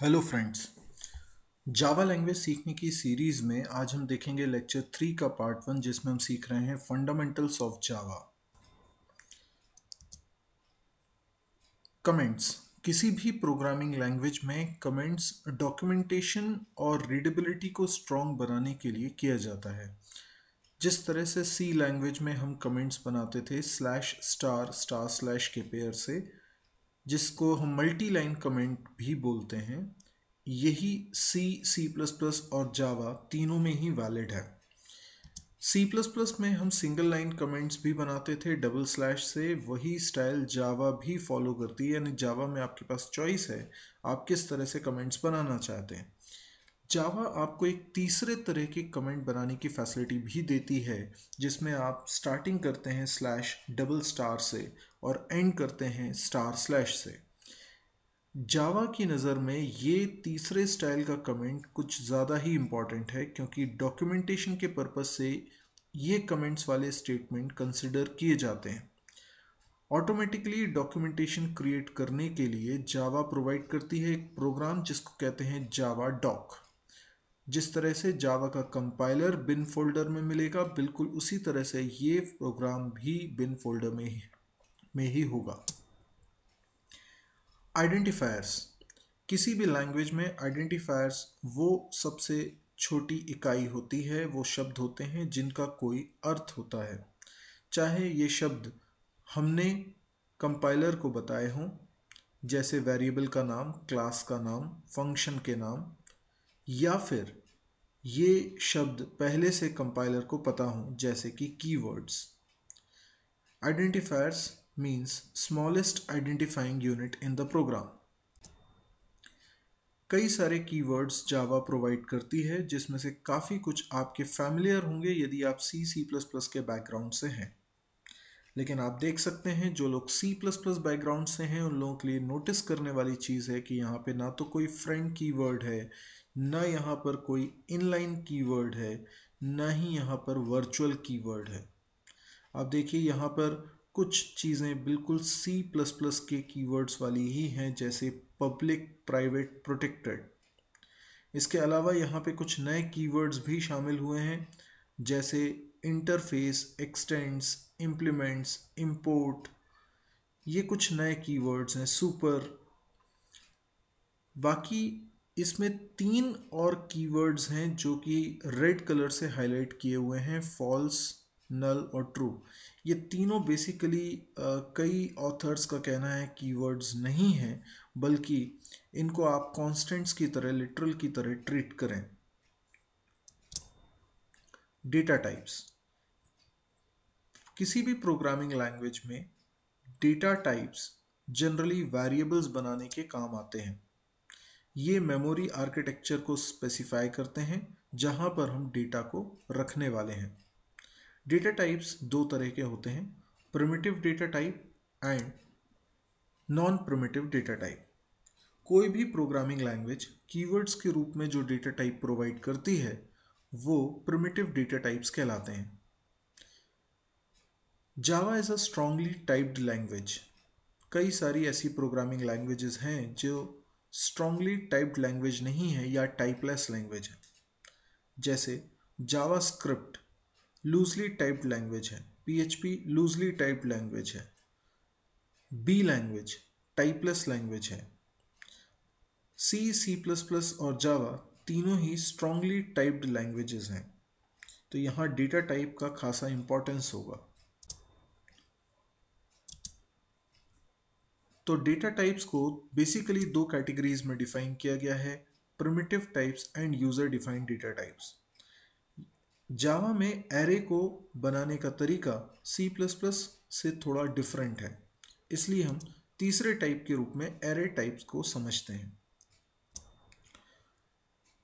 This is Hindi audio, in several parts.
हेलो फ्रेंड्स जावा लैंग्वेज सीखने की सीरीज़ में आज हम देखेंगे लेक्चर थ्री का पार्ट वन जिसमें हम सीख रहे हैं फंडामेंटल्स ऑफ जावा कमेंट्स किसी भी प्रोग्रामिंग लैंग्वेज में कमेंट्स डॉक्यूमेंटेशन और रीडेबिलिटी को स्ट्रॉन्ग बनाने के लिए किया जाता है जिस तरह से सी लैंग्वेज में हम कमेंट्स बनाते थे स्लैश स्टार स्टार स्लैश के पेयर से जिसको हम मल्टी लाइन कमेंट भी बोलते हैं यही सी सी प्लस प्लस और जावा तीनों में ही वैलिड है सी प्लस प्लस में हम सिंगल लाइन कमेंट्स भी बनाते थे डबल स्लैश से वही स्टाइल जावा भी फॉलो करती है यानी जावा में आपके पास चॉइस है आप किस तरह से कमेंट्स बनाना चाहते हैं जावा आपको एक तीसरे तरह के कमेंट बनाने की फैसिलिटी भी देती है जिसमें आप स्टार्टिंग करते हैं स्लैश डबल स्टार से और एंड करते हैं स्टार स्लैश से जावा की नज़र में ये तीसरे स्टाइल का कमेंट कुछ ज़्यादा ही इम्पॉर्टेंट है क्योंकि डॉक्यूमेंटेशन के पर्पज़ से ये कमेंट्स वाले स्टेटमेंट कंसिडर किए जाते हैं ऑटोमेटिकली डॉक्यूमेंटेशन क्रिएट करने के लिए जावा प्रोवाइड करती है एक प्रोग्राम जिसको कहते हैं जावा डॉक जिस तरह से जावा का कंपाइलर बिन फोल्डर में मिलेगा बिल्कुल उसी तरह से ये प्रोग्राम भी बिन फोल्डर में ही है में ही होगा आइडेंटिफायर्स किसी भी लैंग्वेज में आइडेंटिफायर्स वो सबसे छोटी इकाई होती है वो शब्द होते हैं जिनका कोई अर्थ होता है चाहे ये शब्द हमने कंपाइलर को बताए हों जैसे वेरिएबल का नाम क्लास का नाम फंक्शन के नाम या फिर ये शब्द पहले से कंपाइलर को पता हों जैसे कि keywords identifiers means smallest identifying unit in the program. कई सारे कीवर्ड्स जावा प्रोवाइड करती है जिसमें से काफ़ी कुछ आपके फैमिलियर होंगे यदि आप सी सी प्लस प्लस के बैकग्राउंड से हैं लेकिन आप देख सकते हैं जो लोग सी प्लस प्लस बैकग्राउंड से हैं उन लोगों के लिए नोटिस करने वाली चीज़ है कि यहाँ पे ना तो कोई फ्रेंड कीवर्ड है ना यहाँ पर कोई इनलाइन कीवर्ड है ना ही यहाँ पर वर्चुअल कीवर्ड है आप देखिए यहाँ पर कुछ चीज़ें बिल्कुल सी प्लस प्लस के कीवर्ड्स वाली ही हैं जैसे पब्लिक प्राइवेट प्रोटेक्टेड इसके अलावा यहाँ पे कुछ नए कीवर्ड्स भी शामिल हुए हैं जैसे इंटरफेस एक्सटेंड्स इम्प्लीमेंट्स इम्पोर्ट ये कुछ नए कीवर्ड्स हैं सुपर बाकी इसमें तीन और कीवर्ड्स हैं जो कि रेड कलर से हाईलाइट किए हुए हैं फॉल्स नल और ट्रू ये तीनों बेसिकली कई ऑथर्स का कहना है कीवर्ड्स नहीं हैं बल्कि इनको आप कॉन्स्टेंट्स की तरह लिटरल की तरह ट्रीट करें डेटा टाइप्स किसी भी प्रोग्रामिंग लैंग्वेज में डेटा टाइप्स जनरली वेरिएबल्स बनाने के काम आते हैं ये मेमोरी आर्किटेक्चर को स्पेसिफाई करते हैं जहाँ पर हम डेटा को रखने वाले हैं डेटा टाइप्स दो तरह के होते हैं primitive data type and non primitive data type कोई भी प्रोग्रामिंग लैंग्वेज कीवर्ड्स के रूप में जो डेटा टाइप प्रोवाइड करती है वो प्रमेटिव डेटा टाइप्स कहलाते हैं Java is a strongly typed language कई सारी ऐसी प्रोग्रामिंग लैंग्वेजेस हैं जो स्ट्रांगली टाइप्ड लैंग्वेज नहीं है या टाइपलेस लैंग्वेज है जैसे JavaScript loosely typed language है पीएचपी लूजली टाइप्ड लैंग्वेज है बी लैंग्वेज टाइपलेस लैंग्वेज है सी सी प्लस प्लस और जावा तीनों ही स्ट्रांगली टाइप्ड लैंग्वेजेस हैं तो यहाँ डेटा टाइप का खासा इम्पोर्टेंस होगा तो डेटा टाइप्स को बेसिकली दो कैटेगरीज में डिफाइन किया गया है primitive types and user defined data types Java में एरे को बनाने का तरीका सी प्लस प्लस से थोड़ा डिफरेंट है इसलिए हम तीसरे टाइप के रूप में एरे टाइप्स को समझते हैं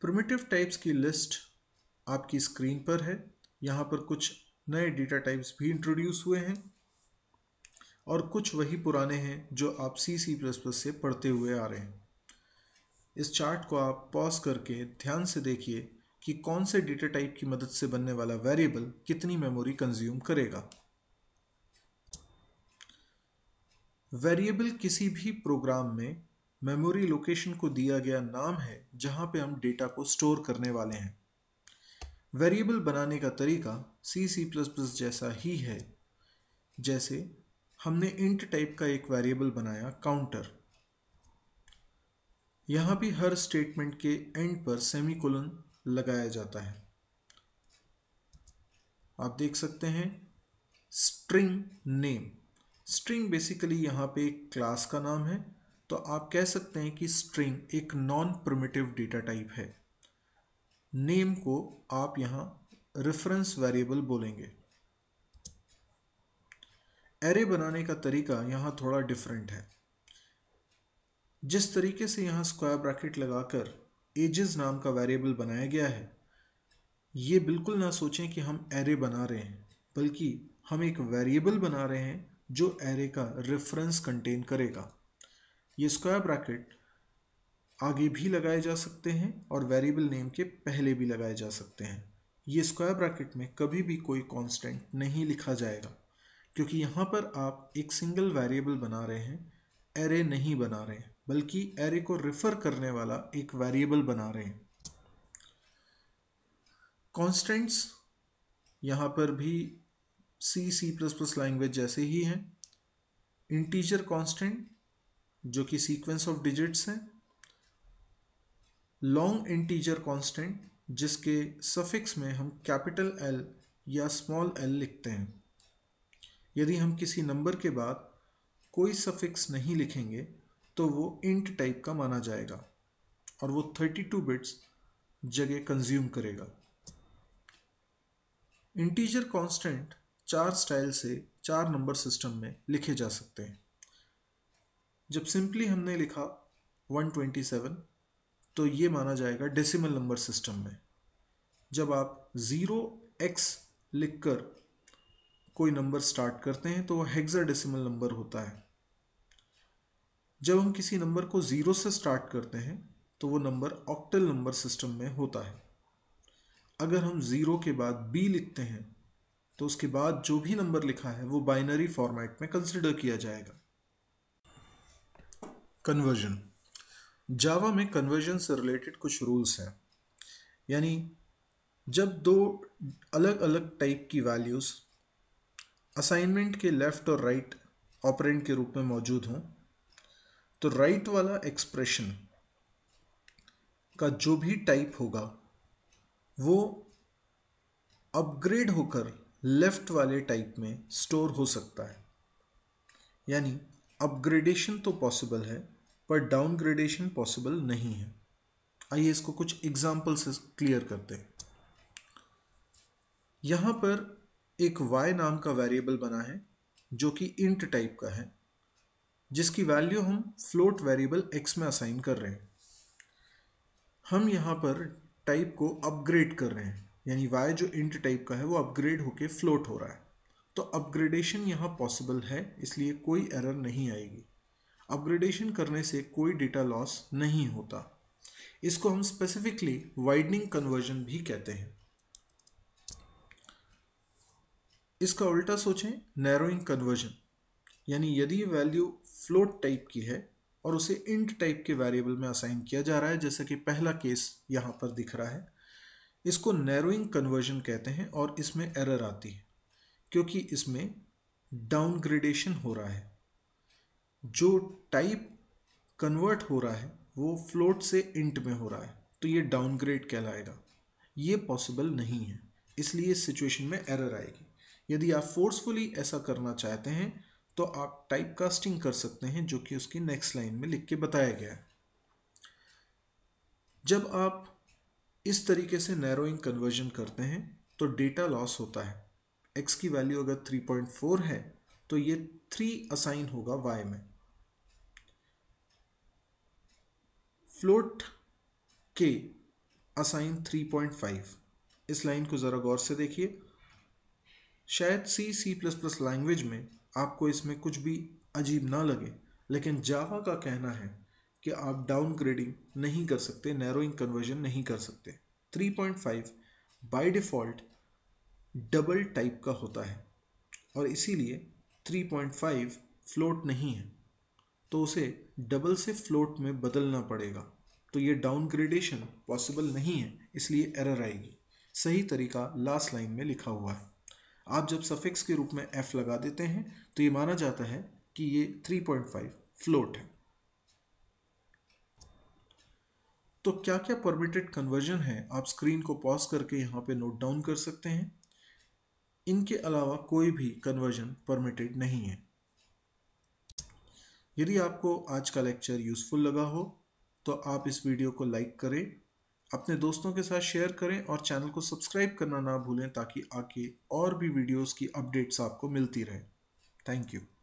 प्रमेटिव टाइप्स की लिस्ट आपकी स्क्रीन पर है यहाँ पर कुछ नए डेटा टाइप्स भी इंट्रोड्यूस हुए हैं और कुछ वही पुराने हैं जो आप सी सी प्लस प्लस से पढ़ते हुए आ रहे हैं इस चार्ट को आप पॉज करके ध्यान से देखिए कि कौन से डेटा टाइप की मदद से बनने वाला वेरिएबल कितनी मेमोरी कंज्यूम करेगा वेरिएबल किसी भी प्रोग्राम में मेमोरी लोकेशन को दिया गया नाम है जहां पे हम डेटा को स्टोर करने वाले हैं वेरिएबल बनाने का तरीका सी सी प्लस प्लस जैसा ही है जैसे हमने इंट टाइप का एक वेरिएबल बनाया काउंटर यहाँ भी हर स्टेटमेंट के एंड पर सेमीकोलन लगाया जाता है आप देख सकते हैं स्ट्रिंग नेम स्ट्रिंग बेसिकली यहाँ पे एक क्लास का नाम है तो आप कह सकते हैं कि स्ट्रिंग एक नॉन प्रमेटिव डेटा टाइप है नेम को आप यहाँ रेफरेंस वेरिएबल बोलेंगे एरे बनाने का तरीका यहाँ थोड़ा डिफरेंट है जिस तरीके से यहाँ स्क्वायर ब्रैकेट लगाकर एजेस नाम का वेरिएबल बनाया गया है ये बिल्कुल ना सोचें कि हम एरे बना रहे हैं बल्कि हम एक वेरिएबल बना रहे हैं जो एरे का रेफरेंस कंटेन करेगा ये स्क्वायर ब्रैकेट आगे भी लगाए जा सकते हैं और वेरिएबल नेम के पहले भी लगाए जा सकते हैं ये स्क्वायर ब्रैकेट में कभी भी कोई कांस्टेंट नहीं लिखा जाएगा क्योंकि यहाँ पर आप एक सिंगल वेरिएबल बना रहे हैं एरे नहीं बना रहे हैं बल्कि एरे को रेफर करने वाला एक वेरिएबल बना रहे हैं कॉन्स्टेंट्स यहाँ पर भी C C plus plus language जैसे ही हैं इंटीजर कॉन्स्टेंट जो कि सीक्वेंस ऑफ डिजिट्स हैं लॉन्ग इंटीजर कॉन्स्टेंट जिसके सफिक्स में हम कैपिटल एल या स्मॉल एल लिखते हैं यदि हम किसी नंबर के बाद कोई सफिक्स नहीं लिखेंगे तो वो इंट टाइप का माना जाएगा और वो 32 बिट्स जगह कंज्यूम करेगा इंटीजर कांस्टेंट चार स्टाइल से चार नंबर सिस्टम में लिखे जा सकते हैं जब सिंपली हमने लिखा 127 तो ये माना जाएगा डेसिमल नंबर सिस्टम में जब आप ज़ीरो एक्स लिख कर कोई नंबर स्टार्ट करते हैं तो वह हेक्सा डेसिमल नंबर होता है जब हम किसी नंबर को ज़ीरो से स्टार्ट करते हैं तो वो नंबर ऑक्टल नंबर सिस्टम में होता है अगर हम ज़ीरो के बाद बी लिखते हैं तो उसके बाद जो भी नंबर लिखा है वो बाइनरी फॉर्मेट में कंसिडर किया जाएगा कन्वर्जन जावा में कन्वर्जन से रिलेटेड कुछ रूल्स हैं यानी जब दो अलग अलग टाइप की वैल्यूज़ असाइनमेंट के लेफ़्ट और राइट right ऑपरेंट के रूप में मौजूद हों तो राइट वाला एक्सप्रेशन का जो भी टाइप होगा वो अपग्रेड होकर लेफ्ट वाले टाइप में स्टोर हो सकता है यानी अपग्रेडेशन तो पॉसिबल है पर डाउनग्रेडेशन पॉसिबल नहीं है आइए इसको कुछ एग्जाम्पल से क्लियर करते हैं यहाँ पर एक y नाम का वेरिएबल बना है जो कि इंट टाइप का है जिसकी वैल्यू हम फ्लोट वेरिएबल एक्स में असाइन कर रहे हैं हम यहाँ पर टाइप को अपग्रेड कर रहे हैं यानी वाई जो इंट टाइप का है वो अपग्रेड होके फ्लोट हो रहा है तो अपग्रेडेशन यहाँ पॉसिबल है इसलिए कोई एरर नहीं आएगी अपग्रेडेशन करने से कोई डेटा लॉस नहीं होता इसको हम स्पेसिफिकली वाइडनिंग कन्वर्जन भी कहते हैं इसका उल्टा सोचें नैरोइंग कन्वर्जन यानी यदि वैल्यू फ्लोट टाइप की है और उसे इंट टाइप के वेरिएबल में असाइन किया जा रहा है जैसा कि पहला केस यहाँ पर दिख रहा है इसको नैरोइंग कन्वर्जन कहते हैं और इसमें एरर आती है क्योंकि इसमें डाउनग्रेडेशन हो रहा है जो टाइप कन्वर्ट हो रहा है वो फ्लोट से इंट में हो रहा है तो ये डाउनग्रेड कहलाएगा ये पॉसिबल नहीं है इसलिए इस सिचुएशन में एरर आएगी यदि आप फोर्सफुली ऐसा करना चाहते हैं तो आप टाइप कास्टिंग कर सकते हैं जो कि उसकी नेक्स्ट लाइन में लिख के बताया गया है जब आप इस तरीके से नैरोइंग कन्वर्जन करते हैं तो डेटा लॉस होता है एक्स की वैल्यू अगर 3.4 है तो ये थ्री असाइन होगा वाई में फ्लोट के असाइन 3.5 इस लाइन को ज़रा गौर से देखिए शायद C C plus plus language में आपको इसमें कुछ भी अजीब ना लगे लेकिन जावा का कहना है कि आप डाउनग्रेडिंग नहीं कर सकते नैरोइंग कन्वर्जन नहीं कर सकते 3.5 बाई डिफ़ॉल्ट डबल टाइप का होता है और इसीलिए 3.5 फ्लोट नहीं है तो उसे डबल से फ्लोट में बदलना पड़ेगा तो ये डाउनग्रेडेशन पॉसिबल नहीं है इसलिए एरर आएगी सही तरीका लास्ट लाइन में लिखा हुआ है आप जब सफिक्स के रूप में एफ लगा देते हैं तो ये माना जाता है कि ये 3.5 फ्लोट है तो क्या क्या परमिटेड कन्वर्जन है आप स्क्रीन को पॉज करके यहाँ पे नोट डाउन कर सकते हैं इनके अलावा कोई भी कन्वर्जन परमिटेड नहीं है यदि आपको आज का लेक्चर यूज़फुल लगा हो तो आप इस वीडियो को लाइक करें अपने दोस्तों के साथ शेयर करें और चैनल को सब्सक्राइब करना ना भूलें ताकि आगे और भी वीडियोस की अपडेट्स आपको मिलती रहें थैंक यू